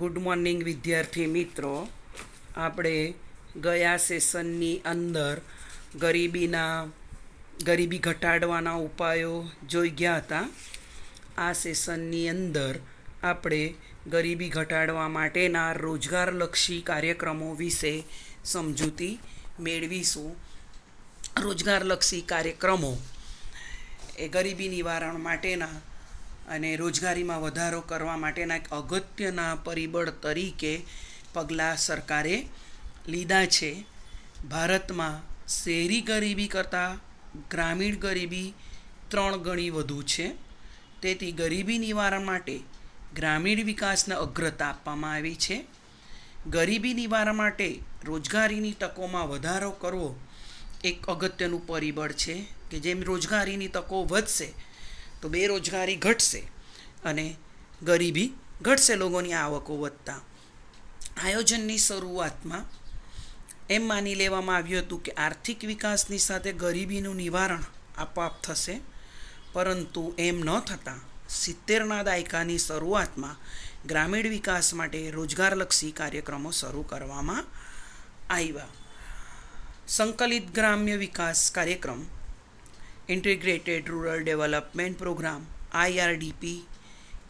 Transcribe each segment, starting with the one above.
Good morning વિદ્યાર્થી મિત્રો આપણે ગયા સેશનની અંદર ગરીબીના ગરીબી ઘટાડવાના ઉપાયો જોઈ ગયા હતા આ સેશનની અંદર આપણે ગરીબી ઘટાડવા માટેના રોજગારલક્ષી કાર્યક્રમો વિશે સમજૂતી મેળવીશું રોજગારલક્ષી કાર્યક્રમો એ ગરીબી નિવારણ માટેના અને રોજગારીમાં વધારો કરવા માટેના એક અગત્યના પરિબળ તરીકે પગલાં સરકારે લીધા છે ભારતમાં શહેરી ગરીબી કરતાં ગ્રામીણ ગરીબી ત્રણ ગણી વધુ છે તેથી ગરીબી નિવારણ માટે ગ્રામીણ વિકાસને અગ્રતા આપવામાં આવી છે ગરીબી નિવારણ માટે રોજગારીની તકોમાં વધારો કરવો એક અગત્યનું પરિબળ છે કે જેમ રોજગારીની તકો વધશે તો બેરોજગારી ઘટશે અને ગરીબી ઘટશે લોકોની આવકો વધતા આયોજનની શરૂઆતમાં એમ માની લેવામાં આવ્યું હતું કે આર્થિક વિકાસની સાથે ગરીબીનું નિવારણ આપોઆપ થશે પરંતુ એમ ન થતાં સિત્તેરના દાયકાની શરૂઆતમાં ગ્રામીણ વિકાસ માટે રોજગારલક્ષી કાર્યક્રમો શરૂ કરવામાં આવ્યા સંકલિત ગ્રામ્ય વિકાસ કાર્યક્રમ integrated rural development programme IRDP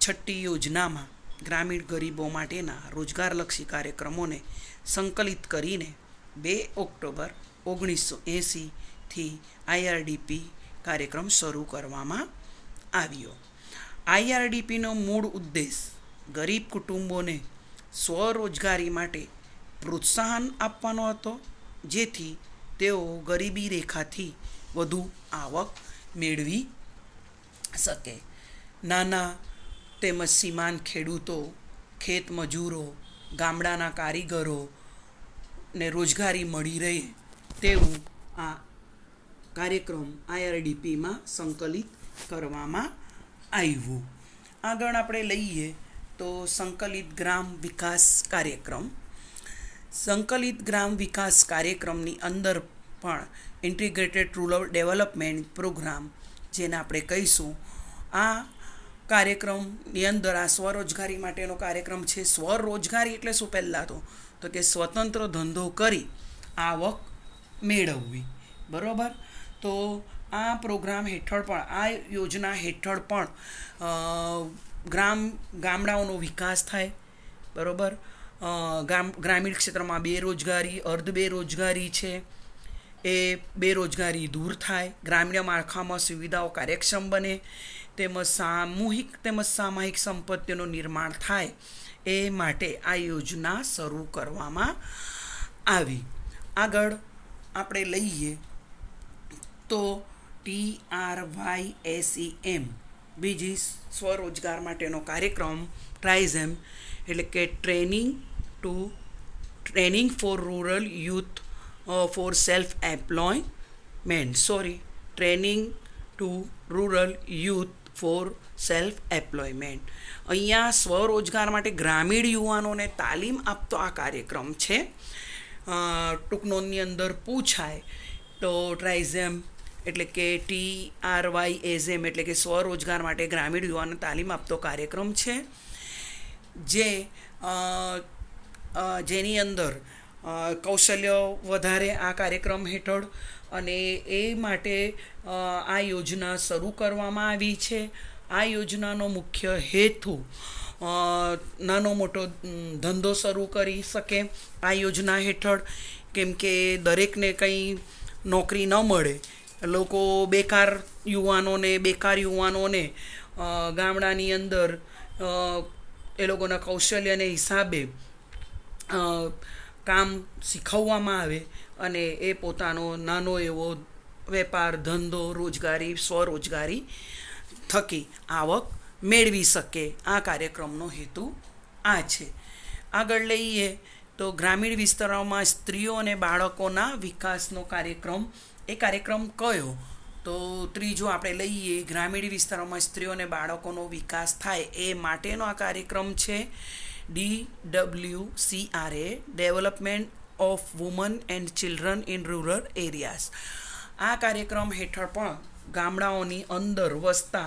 છઠ્ઠી યોજનામાં ગ્રામીણ ગરીબો માટેના રોજગારલક્ષી કાર્યક્રમોને સંકલિત કરીને બે ઓક્ટોબર ઓગણીસો એંસીથી આઈઆરડીપી કાર્યક્રમ શરૂ કરવામાં આવ્યો આઈઆરડીપીનો મૂળ ઉદ્દેશ ગરીબ કુટુંબોને સ્વરોજગારી માટે પ્રોત્સાહન આપવાનો હતો જેથી તેઓ ગરીબી રેખાથી વધુ આવક મેળવી શકે નાના તેમજ સીમાન ખેડૂતો ખેત મજૂરો ગામડાના કારીગરો ને રોજગારી મળી રહે તેવું આ કાર્યક્રમ આઈઆરડીપીમાં સંકલિત કરવામાં આવ્યું આગળ આપણે લઈએ તો સંકલિત ગ્રામ વિકાસ કાર્યક્રમ સંકલિત ગ્રામ વિકાસ કાર્યક્રમની અંદર પણ ઇન્ટિગ્રેટેડ રૂરલ ડેવલપમેન્ટ પ્રોગ્રામ જેને આપણે કહીશું આ કાર્યક્રમની અંદર આ સ્વરોજગારી માટેનો કાર્યક્રમ છે સ્વરોજગારી એટલે શું પહેલાં તો તો કે સ્વતંત્ર ધંધો કરી આવક મેળવવી બરાબર તો આ પ્રોગ્રામ હેઠળ પણ આ યોજના હેઠળ પણ ગ્રામ ગામડાઓનો વિકાસ થાય બરાબર ગામ ગ્રામીણ ક્ષેત્રમાં બેરોજગારી અર્ધ બેરોજગારી છે એ બેરોજગારી દૂર થાય ગ્રામીણ માળખામાં સુવિધાઓ કાર્યક્ષમ બને તેમજ સામૂહિક તેમજ સામાયિક સંપત્તિનું નિર્માણ થાય એ માટે આ યોજના શરૂ કરવામાં આવી આગળ આપણે લઈએ તો T R Y S M બીજી સ્વરોજગાર માટેનો કાર્યક્રમ ટ્રાઇઝેમ એટલે કે training to training for rural youth for self employment. Sorry training to rural youth for self employment અહીંયા સ્વરોજગાર માટે ગ્રામીણ યુવાનોને તાલીમ આપતો આ કાર્યક્રમ છે ટૂંકનોની અંદર પૂછાય તો ટ્રાઇઝેમ એટલે કે ટી આર વાય એઝેમ એટલે કે સ્વરોજગાર માટે ગ્રામીણ યુવાનોને તાલીમ આપતો કાર્યક્રમ છે જે જેની અંદર કૌશલ્ય વધારે આ કાર્યક્રમ હેઠળ અને એ માટે આ યોજના શરૂ કરવામાં આવી છે આ યોજનાનો મુખ્ય હેતુ નાનો મોટો ધંધો શરૂ કરી શકે આ યોજના હેઠળ કેમ કે દરેકને કંઈ નોકરી ન મળે લોકો બેકાર યુવાનોને બેકાર યુવાનોને ગામડાની અંદર એ લોકોના કૌશલ્યને હિસાબે કામ શીખવવામાં આવે અને એ પોતાનો નાનો એવો વેપાર ધંધો રોજગારી સ્વરોજગારી થકી આવક મેળવી શકે આ કાર્યક્રમનો હેતુ આ છે આગળ લઈએ તો ગ્રામીણ વિસ્તારોમાં સ્ત્રીઓ અને બાળકોના વિકાસનો કાર્યક્રમ એ કાર્યક્રમ કયો તો ત્રીજો આપણે લઈએ ગ્રામીણ વિસ્તારોમાં સ્ત્રીઓ અને બાળકોનો વિકાસ થાય એ માટેનો આ કાર્યક્રમ છે D W C R A development of woman and children in rural areas આ કાર્યક્રમ હેઠળ પણ ગામડાઓની અંદર વસતા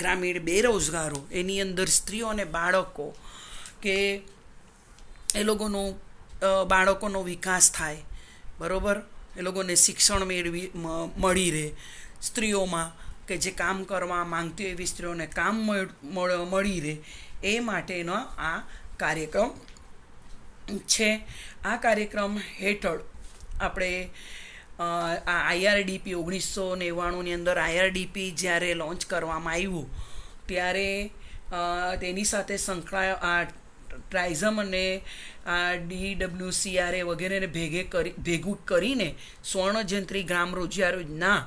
ગ્રામીણ બેરોજગારો એની અંદર સ્ત્રીઓ અને બાળકો કે એ લોકોનો બાળકોનો વિકાસ થાય બરાબર એ લોકોને શિક્ષણ મેળવી મળી રહે સ્ત્રીઓમાં કે જે કામ કરવા માંગતી એવી સ્ત્રીઓને કામ મળી રહે એ માટેનો આ કાર્યક્રમ છે આ કાર્યક્રમ હેઠળ આપણે આ આઈઆરડીપી ઓગણીસો નેવ્વાણુંની અંદર આઈઆરડીપી જ્યારે લોન્ચ કરવામાં આવ્યું ત્યારે તેની સાથે સંકળાય ટ્રાઇઝમ અને આ ડીડબ્લ્યુસીઆરએ વગેરેને ભેગે કરી ભેગું કરીને સ્વર્ણજંત્રી ગ્રામ રોજગાર યોજના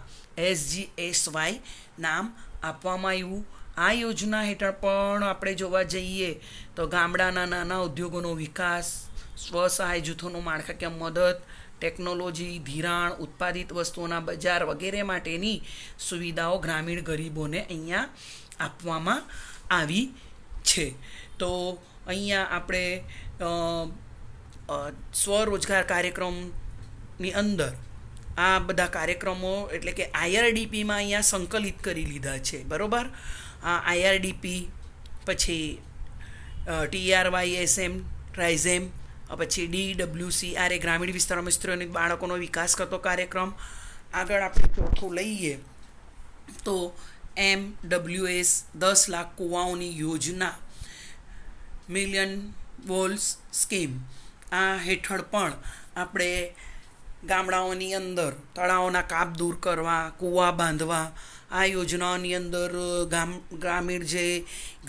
વાય નામ આપવામાં આવ્યું આ યોજના હેઠળ પણ આપણે જોવા જઈએ તો ગામડાના નાના ઉદ્યોગોનો વિકાસ સ્વસહાય જૂથોનું માળખાકીય મદદ ટેકનોલોજી ધિરાણ ઉત્પાદિત વસ્તુઓના બજાર વગેરે માટેની સુવિધાઓ ગ્રામીણ ગરીબોને અહીંયા આપવામાં આવી છે તો અહીંયા આપણે સ્વરોજગાર કાર્યક્રમની અંદર આ બધા કાર્યક્રમો એટલે કે આઈઆરડીપીમાં અહીંયા સંકલિત કરી લીધા છે બરાબર આઈઆરડીપી પછી ટીઆરવાઈએસએમ ટ્રાઇઝેમ પછી ડીડબ્લ્યુસી આર એ ગ્રામીણ વિસ્તારોમાં સ્ત્રીઓની બાળકોનો વિકાસ કરતો કાર્યક્રમ આગળ આપણે ચોથું લઈએ તો એમ ડબલ્યુએસ દસ લાખ કુવાઓની યોજના મિલિયન વોલ્સ સ્કીમ આ હેઠળ પણ આપણે ગામડાઓની અંદર તળાવોના કાપ દૂર કરવા કૂવા બાંધવા આ યોજનાઓની અંદર ગામ ગ્રામીણ જે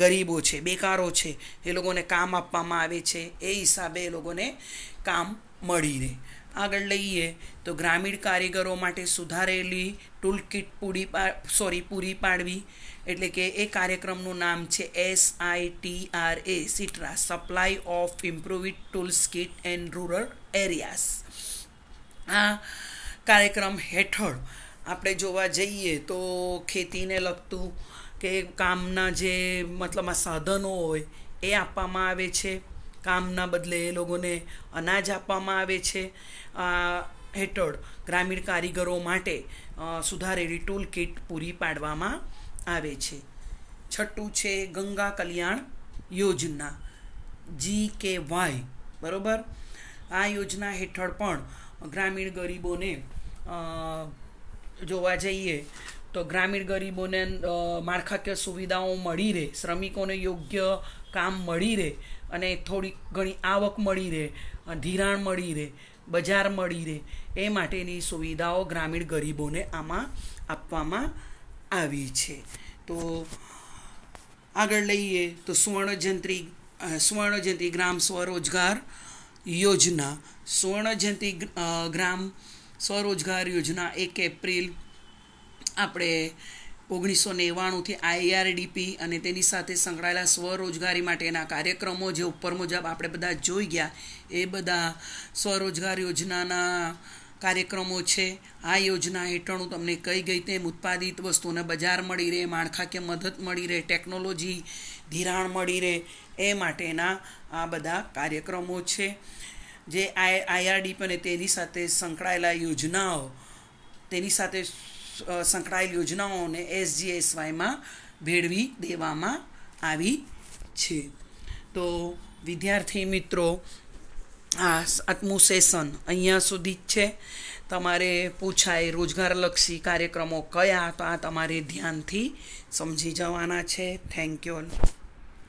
ગરીબો છે બેકારો છે એ લોકોને કામ આપવામાં આવે છે એ હિસાબે એ લોકોને કામ મળી રહે આગળ લઈએ તો ગ્રામીણ કારીગરો માટે સુધારેલી ટૂલ કિટ પૂરી સોરી પૂરી પાડવી એટલે કે એ કાર્યક્રમનું નામ છે S I T R A SITRA supply of improved tools kit and rural areas આ કાર્યક્રમ હેઠળ આપણે જોવા જઈએ તો ખેતીને લગતું કે કામના જે મતલબમાં સાધનો હોય એ આપવામાં આવે છે કામના બદલે એ લોકોને અનાજ આપવામાં આવે છે આ હેઠળ ગ્રામીણ કારીગરો માટે સુધારેલી ટૂલ કિટ પૂરી પાડવામાં આવે છે છઠ્ઠું છે ગંગા કલ્યાણ યોજના જી કે વાય બરાબર આ યોજના હેઠળ પણ ગ્રામીણ ગરીબોને જોવા જઈએ તો ગ્રામીણ ગરીબોને માળખાકીય સુવિધાઓ મળી રહે શ્રમિકોને યોગ્ય કામ મળી રહે અને થોડી ઘણી આવક મળી રહે ધિરાણ મળી રહે બજાર મળી રહે એ માટેની સુવિધાઓ ગ્રામીણ ગરીબોને આમાં આપવામાં આવી છે તો આગળ લઈએ તો સુવર્ણજંત્રી સુવર્ણજંત્રી ગ્રામ સ્વરોજગાર યોજના સુવર્ણ જયંતિ ગ્રામ સ્વરોજગાર યોજના એક એપ્રિલ આપણે ઓગણીસો નેવાણુંથી આઈઆરડીપી અને તેની સાથે સંકળાયેલા સ્વરોજગારી માટેના કાર્યક્રમો જે ઉપર મુજબ આપણે બધા જોઈ ગયા એ બધા સ્વરોજગાર યોજનાના કાર્યક્રમો છે આ યોજના હેઠળ હું તમને કઈ ગઈ તેમ ઉત્પાદિત વસ્તુને બજાર મળી રહે માળખાકીય મદદ મળી રહે ટેકનોલોજી ધિરાણ મળી રહે એ માટેના આ બધા કાર્યક્રમો છે જે આઈ આઈઆરડી અને તેની સાથે સંકળાયેલા યોજનાઓ તેની સાથે સંકળાયેલ યોજનાઓને એસજીએસવાયમાં ભેળવી દેવામાં આવી છે તો વિદ્યાર્થી મિત્રો આ સાતમું સેશન અહીંયા સુધી જ છે તમારે પૂછાય રોજગારલક્ષી કાર્યક્રમો કયા તો આ તમારે ધ્યાનથી સમજી જવાના છે થેન્ક યુ